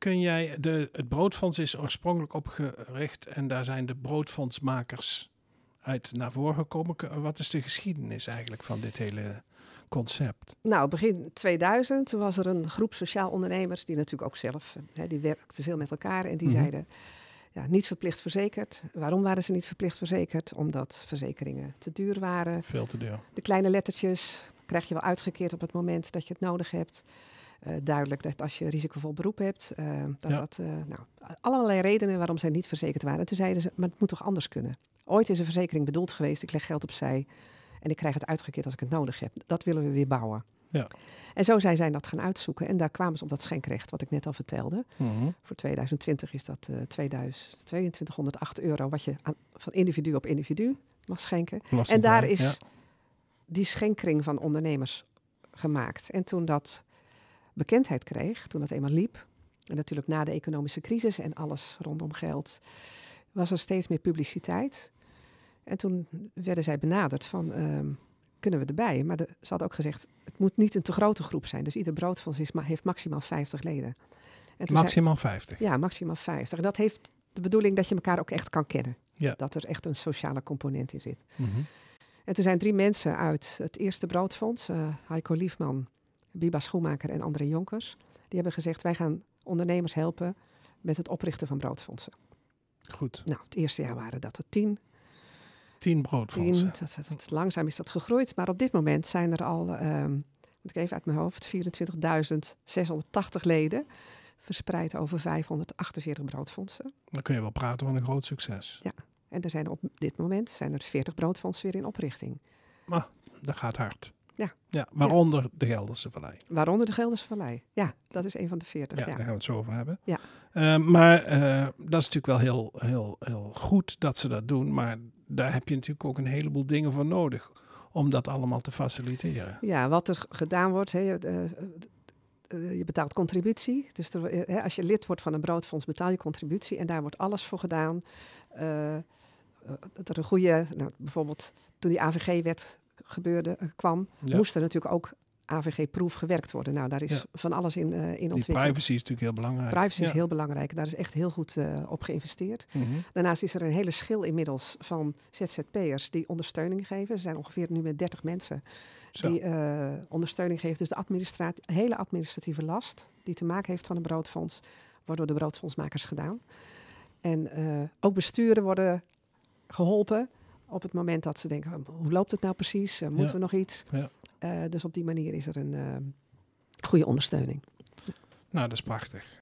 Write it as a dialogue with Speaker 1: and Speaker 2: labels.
Speaker 1: kun jij de, het broodfonds is oorspronkelijk opgericht en daar zijn de broodfondsmakers uit naar voren gekomen. Wat is de geschiedenis eigenlijk van dit hele concept?
Speaker 2: Nou, begin 2000 was er een groep sociaal ondernemers die natuurlijk ook zelf, hè, die werkten veel met elkaar en die mhm. zeiden ja, niet verplicht verzekerd. Waarom waren ze niet verplicht verzekerd? Omdat verzekeringen te duur waren. Veel te duur. De kleine lettertjes krijg je wel uitgekeerd op het moment dat je het nodig hebt. Eh, duidelijk dat als je risicovol beroep hebt, eh, dat dat... Eh, nou, allerlei redenen waarom zij niet verzekerd waren. toen zeiden ze, maar het moet toch anders kunnen? Ooit is een verzekering bedoeld geweest, ik leg geld opzij en ik krijg het uitgekeerd als ik het nodig heb. Dat willen we weer bouwen. Ja. En zo zijn zij dat gaan uitzoeken. En daar kwamen ze op dat schenkrecht, wat ik net al vertelde. Mhm. Voor 2020 is dat uh, 2208 euro, wat je aan, van individu op individu mag schenken. en daar is die schenkering van ondernemers gemaakt. En toen dat bekendheid kreeg, toen dat eenmaal liep, en natuurlijk na de economische crisis en alles rondom geld, was er steeds meer publiciteit. En toen werden zij benaderd van, ehm, kunnen we erbij? Maar ze hadden ook gezegd, het moet niet een te grote groep zijn. Dus ieder broodfonds is, heeft maximaal 50 leden. En maximaal 50? Ja, maximaal 50. En dat heeft de bedoeling dat je elkaar ook echt kan kennen. Dat er echt een sociale component in zit. Mhm. En toen zijn drie mensen uit het eerste broodfonds, uh, Heiko Liefman, Biba Schoenmaker en André Jonkers. Die hebben gezegd, wij gaan ondernemers helpen met het oprichten van broodfondsen. Goed. Nou, het eerste jaar waren dat er tien. Tien broodfondsen. dat, langzaam is dat gegroeid, maar op dit moment zijn er al, ehm, moet ik even uit mijn hoofd, 24.680 leden verspreid over 548 broodfondsen.
Speaker 1: Dan kun je wel praten van een groot succes. Ja,
Speaker 2: en er zijn op dit moment zijn er 40 broodfondsen weer in oprichting.
Speaker 1: Maar dat gaat hard. Ja. ja waaronder de Gelderse Vallei.
Speaker 2: Waaronder de Gelderse Vallei. Ja, dat is een van de veertig. Ja, ja, daar gaan we het zo over hebben. Ja.
Speaker 1: Eh, maar eh, dat is natuurlijk wel heel, heel, heel goed dat ze dat doen. Maar daar heb je natuurlijk ook een heleboel dingen voor nodig om dat allemaal te faciliteren.
Speaker 2: Ja, wat er gedaan wordt. Eh, je betaalt contributie. Dus als je lid wordt van een broodfonds, betaal je contributie. En daar wordt alles voor gedaan. dat er een goede, nou, bijvoorbeeld toen die AVG-wet gebeurde, eh, kwam, ja. moest er natuurlijk ook AVG-proef gewerkt worden. Nou, daar is van alles in, uh, in privacy
Speaker 1: is natuurlijk heel belangrijk. Privacy is heel
Speaker 2: belangrijk. Daar is echt heel goed eh, op geïnvesteerd. Mhm. Daarnaast is er een hele schil inmiddels van ZZP'ers die ondersteuning geven. Er zijn ongeveer nu met 30 mensen die ondersteuning geven. Dus de hele administratieve last die te maken heeft van een broodfonds, wordt door de broodfondsmakers gedaan. En ook besturen worden geholpen op het moment dat ze denken, hoe loopt het nou precies? Eh, moeten we nog iets? Eh, dus op die manier is er een eh,
Speaker 1: goede ondersteuning. Nou, dat is prachtig.